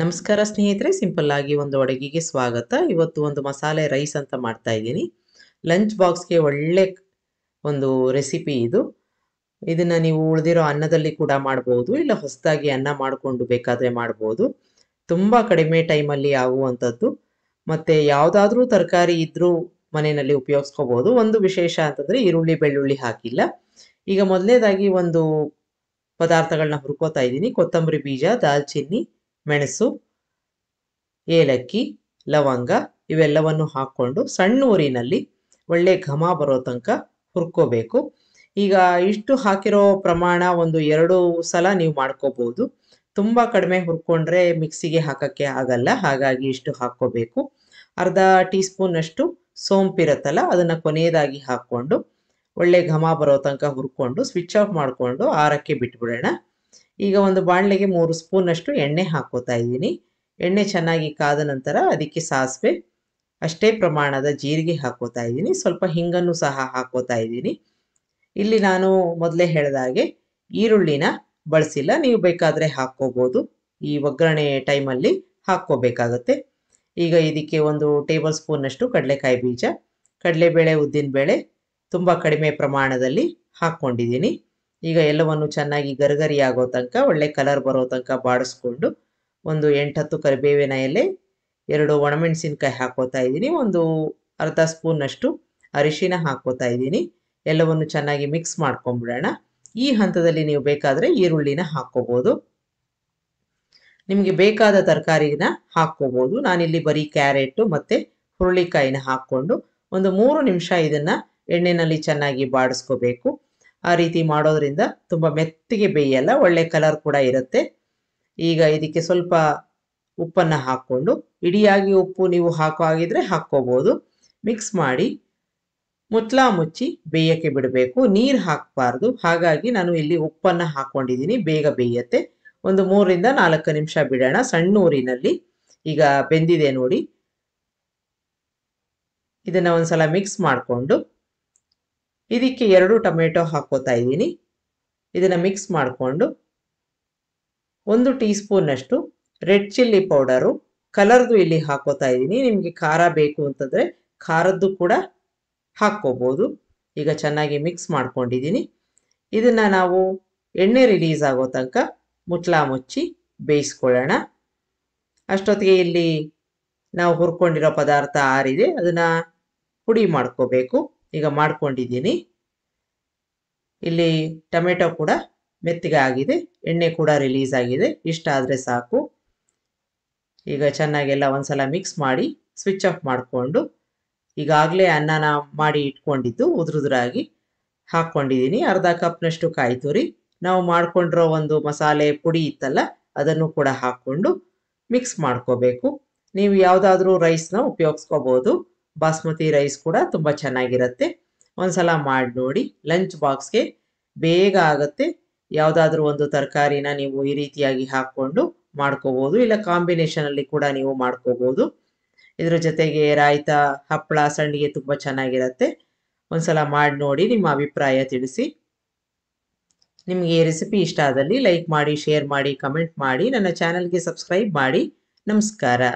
ನಮಸ್ಕಾರ ಸ್ನೇಹಿತರೆ ಸಿಂಪಲ್ ಆಗಿ ಒಂದು ಅಡುಗೆಗೆ ಸ್ವಾಗತ ಇವತ್ತು ಒಂದು ಮಸಾಲೆ ರೈಸ್ ಅಂತ ಮಾಡ್ತಾ ಇದ್ದೀನಿ ಲಂಚ್ ಬಾಕ್ಸ್ಗೆ ಒಳ್ಳೆ ಒಂದು ರೆಸಿಪಿ ಇದು ಇದನ್ನ ನೀವು ಉಳಿದಿರೋ ಅನ್ನದಲ್ಲಿ ಕೂಡ ಮಾಡಬಹುದು ಇಲ್ಲ ಹೊಸದಾಗಿ ಅನ್ನ ಮಾಡಿಕೊಂಡು ಬೇಕಾದ್ರೆ ಮಾಡಬಹುದು ತುಂಬ ಕಡಿಮೆ ಟೈಮಲ್ಲಿ ಆಗುವಂಥದ್ದು ಮತ್ತೆ ಯಾವುದಾದ್ರೂ ತರಕಾರಿ ಇದ್ದರೂ ಮನೆಯಲ್ಲಿ ಉಪಯೋಗಿಸ್ಕೋಬೋದು ಒಂದು ವಿಶೇಷ ಅಂತಂದ್ರೆ ಈರುಳ್ಳಿ ಬೆಳ್ಳುಳ್ಳಿ ಹಾಕಿಲ್ಲ ಈಗ ಮೊದಲನೇದಾಗಿ ಒಂದು ಪದಾರ್ಥಗಳನ್ನ ಹುರ್ಕೋತಾ ಇದ್ದೀನಿ ಕೊತ್ತಂಬರಿ ಬೀಜ ದಾಲ್ಚಿನ್ನಿ ಮೆಣಸು ಏಲಕ್ಕಿ ಲವಂಗ ಇವೆಲ್ಲವನ್ನು ಹಾಕ್ಕೊಂಡು ಸಣ್ಣ ಊರಿನಲ್ಲಿ ಒಳ್ಳೆ ಘಮ ಬರೋ ತನಕ ಹುರ್ಕೋಬೇಕು ಈಗ ಇಷ್ಟು ಹಾಕಿರೋ ಪ್ರಮಾಣ ಒಂದು ಎರಡು ಸಲ ನೀವು ಮಾಡ್ಕೋಬಹುದು ತುಂಬಾ ಕಡಿಮೆ ಹುರ್ಕೊಂಡ್ರೆ ಮಿಕ್ಸಿಗೆ ಹಾಕಕ್ಕೆ ಆಗಲ್ಲ ಹಾಗಾಗಿ ಇಷ್ಟು ಹಾಕ್ಕೋಬೇಕು ಅರ್ಧ ಟೀ ಅಷ್ಟು ಸೋಂಪಿರುತ್ತಲ್ಲ ಅದನ್ನ ಕೊನೆಯದಾಗಿ ಹಾಕ್ಕೊಂಡು ಒಳ್ಳೆ ಘಮ ಬರೋ ತನಕ ಹುರ್ಕೊಂಡು ಸ್ವಿಚ್ ಆಫ್ ಮಾಡ್ಕೊಂಡು ಆರಕ್ಕೆ ಬಿಟ್ಬಿಡೋಣ ಈಗ ಒಂದು ಬಾಣಲೆಗೆ ಮೂರು ಸ್ಪೂನಷ್ಟು ಎಣ್ಣೆ ಹಾಕೋತಾ ಇದ್ದೀನಿ ಎಣ್ಣೆ ಚೆನ್ನಾಗಿ ಕಾದ ನಂತರ ಅದಕ್ಕೆ ಸಾಸಿವೆ ಅಷ್ಟೇ ಪ್ರಮಾಣದ ಜೀರಿಗೆ ಹಾಕೋತಾ ಇದ್ದೀನಿ ಸ್ವಲ್ಪ ಹಿಂಗನ್ನು ಸಹ ಹಾಕೋತಾ ಇದ್ದೀನಿ ಇಲ್ಲಿ ನಾನು ಮೊದಲೇ ಹೇಳಿದಾಗೆ ಈರುಳ್ಳಿನ ಬಳಸಿಲ್ಲ ನೀವು ಬೇಕಾದರೆ ಹಾಕ್ಕೋಬೋದು ಈ ಒಗ್ಗರಣೆ ಟೈಮಲ್ಲಿ ಹಾಕ್ಕೋಬೇಕಾಗತ್ತೆ ಈಗ ಇದಕ್ಕೆ ಒಂದು ಟೇಬಲ್ ಸ್ಪೂನಷ್ಟು ಕಡಲೆಕಾಯಿ ಬೀಜ ಕಡಲೆಬೇಳೆ ಉದ್ದಿನಬೇಳೆ ತುಂಬ ಕಡಿಮೆ ಪ್ರಮಾಣದಲ್ಲಿ ಹಾಕ್ಕೊಂಡಿದ್ದೀನಿ ಈಗ ಎಲ್ಲವನ್ನು ಚೆನ್ನಾಗಿ ಆಗೋ ತನಕ ಒಳ್ಳೆ ಕಲರ್ ಬರೋ ತನಕ ಬಾಡಿಸ್ಕೊಂಡು ಒಂದು ಎಂಟತ್ತು ಕರಿಬೇವಿನ ಎಲೆ ಎರಡು ಒಣಮೆಣಸಿನ್ಕಾಯಿ ಹಾಕೋತಾ ಇದ್ದೀನಿ ಒಂದು ಅರ್ಧ ಸ್ಪೂನಷ್ಟು ಅರಿಶಿನ ಹಾಕೋತಾ ಇದ್ದೀನಿ ಎಲ್ಲವನ್ನು ಚೆನ್ನಾಗಿ ಮಿಕ್ಸ್ ಮಾಡ್ಕೊಂಬಿಡೋಣ ಈ ಹಂತದಲ್ಲಿ ನೀವು ಬೇಕಾದರೆ ಈರುಳ್ಳಿನ ಹಾಕ್ಕೋಬೋದು ನಿಮಗೆ ಬೇಕಾದ ತರಕಾರಿನ ಹಾಕ್ಕೋಬೋದು ನಾನಿಲ್ಲಿ ಬರೀ ಕ್ಯಾರೆಟು ಮತ್ತು ಹುರುಳಿಕಾಯಿನ ಹಾಕ್ಕೊಂಡು ಒಂದು ಮೂರು ನಿಮಿಷ ಇದನ್ನು ಎಣ್ಣೆನಲ್ಲಿ ಚೆನ್ನಾಗಿ ಬಾಡಿಸ್ಕೋಬೇಕು ಆ ರೀತಿ ಮಾಡೋದ್ರಿಂದ ತುಂಬ ಮೆತ್ತಗೆ ಬೇಯಲ್ಲ ಒಳ್ಳೆ ಕಲರ್ ಕೂಡ ಇರುತ್ತೆ ಈಗ ಇದಕ್ಕೆ ಸ್ವಲ್ಪ ಉಪ್ಪನ್ನು ಹಾಕ್ಕೊಂಡು ಇಡಿಯಾಗಿ ಉಪ್ಪು ನೀವು ಹಾಕೋ ಹಾಗಿದ್ರೆ ಹಾಕ್ಕೋಬೋದು ಮಿಕ್ಸ್ ಮಾಡಿ ಮುತ್ಲಾ ಮುಚ್ಚಿ ಬೇಯಕ್ಕೆ ಬಿಡಬೇಕು ನೀರು ಹಾಕಬಾರ್ದು ಹಾಗಾಗಿ ನಾನು ಇಲ್ಲಿ ಉಪ್ಪನ್ನು ಹಾಕ್ಕೊಂಡಿದ್ದೀನಿ ಬೇಗ ಬೇಯತ್ತೆ ಒಂದು ಮೂರರಿಂದ ನಾಲ್ಕು ನಿಮಿಷ ಬಿಡೋಣ ಸಣ್ಣ ಊರಿನಲ್ಲಿ ಈಗ ಬೆಂದಿದೆ ನೋಡಿ ಇದನ್ನು ಒಂದ್ಸಲ ಮಿಕ್ಸ್ ಮಾಡಿಕೊಂಡು ಇದಕ್ಕೆ ಎರಡು ಟೊಮೆಟೊ ಹಾಕೋತಾ ಇದ್ದೀನಿ ಇದನ್ನು ಮಿಕ್ಸ್ ಮಾಡಿಕೊಂಡು ಒಂದು ಟೀ ಸ್ಪೂನಷ್ಟು ರೆಡ್ ಚಿಲ್ಲಿ ಪೌಡರು ಕಲರ್ದು ಇಲ್ಲಿ ಹಾಕೋತಾ ಇದ್ದೀನಿ ನಿಮಗೆ ಖಾರ ಬೇಕು ಅಂತಂದರೆ ಖಾರದ್ದು ಕೂಡ ಹಾಕ್ಕೋಬೋದು ಈಗ ಚೆನ್ನಾಗಿ ಮಿಕ್ಸ್ ಮಾಡ್ಕೊಂಡಿದ್ದೀನಿ ಇದನ್ನು ನಾವು ಎಣ್ಣೆ ರಿಲೀಸ್ ಆಗೋ ತನಕ ಮುಚ್ಚಲ ಮುಚ್ಚಿ ಬೇಯಿಸ್ಕೊಳ್ಳೋಣ ಅಷ್ಟೊತ್ತಿಗೆ ಇಲ್ಲಿ ನಾವು ಹುರ್ಕೊಂಡಿರೋ ಪದಾರ್ಥ ಆರಿದೆ ಅದನ್ನು ಪುಡಿ ಮಾಡ್ಕೋಬೇಕು ಈಗ ಮಾಡ್ಕೊಂಡಿದ್ದೀನಿ ಇಲ್ಲಿ ಟೊಮೆಟೊ ಕೂಡ ಮೆತ್ತಗೆ ಆಗಿದೆ ಎಣ್ಣೆ ಕೂಡ ರಿಲೀಸ್ ಆಗಿದೆ ಇಷ್ಟ ಆದರೆ ಸಾಕು ಈಗ ಚೆನ್ನಾಗೆಲ್ಲ ಒಂದ್ಸಲ ಮಿಕ್ಸ್ ಮಾಡಿ ಸ್ವಿಚ್ ಆಫ್ ಮಾಡಿಕೊಂಡು ಈಗಾಗಲೇ ಅನ್ನನ ಮಾಡಿ ಇಟ್ಕೊಂಡಿದ್ದು ಉದುರುದುರಾಗಿ ಹಾಕ್ಕೊಂಡಿದ್ದೀನಿ ಅರ್ಧ ಕಪ್ನಷ್ಟು ಕಾಯಿ ತುರಿ ನಾವು ಮಾಡಿಕೊಂಡಿರೋ ಒಂದು ಮಸಾಲೆ ಪುಡಿ ಇತ್ತಲ್ಲ ಅದನ್ನು ಕೂಡ ಹಾಕ್ಕೊಂಡು ಮಿಕ್ಸ್ ಮಾಡ್ಕೋಬೇಕು ನೀವು ಯಾವುದಾದ್ರೂ ರೈಸ್ನ ಉಪಯೋಗಿಸ್ಕೋಬೋದು ಬಾಸ್ಮತಿ ರೈಸ್ ಕೂಡ ತುಂಬ ಚೆನ್ನಾಗಿರುತ್ತೆ ಒಂದ್ಸಲ ಮಾಡಿ ನೋಡಿ ಲಂಚ್ ಬಾಕ್ಸ್ಗೆ ಬೇಗ ಆಗುತ್ತೆ ಯಾವುದಾದ್ರೂ ಒಂದು ತರಕಾರಿನ ನೀವು ಈ ರೀತಿಯಾಗಿ ಹಾಕ್ಕೊಂಡು ಮಾಡ್ಕೋಬೋದು ಇಲ್ಲ ಕಾಂಬಿನೇಷನಲ್ಲಿ ಕೂಡ ನೀವು ಮಾಡ್ಕೋಬೋದು ಇದ್ರ ಜೊತೆಗೆ ರಾಯ್ತ ಹಪ್ಪಳ ಸಂಡಿಗೆ ತುಂಬ ಚೆನ್ನಾಗಿರುತ್ತೆ ಒಂದ್ಸಲ ಮಾಡಿ ನೋಡಿ ನಿಮ್ಮ ಅಭಿಪ್ರಾಯ ತಿಳಿಸಿ ನಿಮಗೆ ರೆಸಿಪಿ ಇಷ್ಟ ಆದಲ್ಲಿ ಲೈಕ್ ಮಾಡಿ ಶೇರ್ ಮಾಡಿ ಕಮೆಂಟ್ ಮಾಡಿ ನನ್ನ ಚಾನಲ್ಗೆ ಸಬ್ಸ್ಕ್ರೈಬ್ ಮಾಡಿ ನಮಸ್ಕಾರ